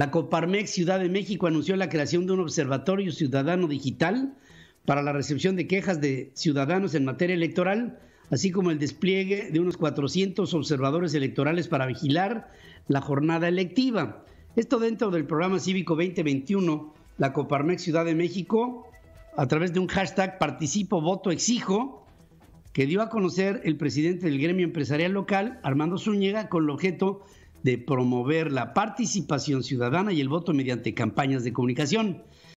La Coparmex Ciudad de México anunció la creación de un observatorio ciudadano digital para la recepción de quejas de ciudadanos en materia electoral, así como el despliegue de unos 400 observadores electorales para vigilar la jornada electiva. Esto dentro del programa cívico 2021, la Coparmex Ciudad de México, a través de un hashtag Participo Voto Exijo, que dio a conocer el presidente del gremio empresarial local, Armando Zúñiga, con el objeto de promover la participación ciudadana y el voto mediante campañas de comunicación.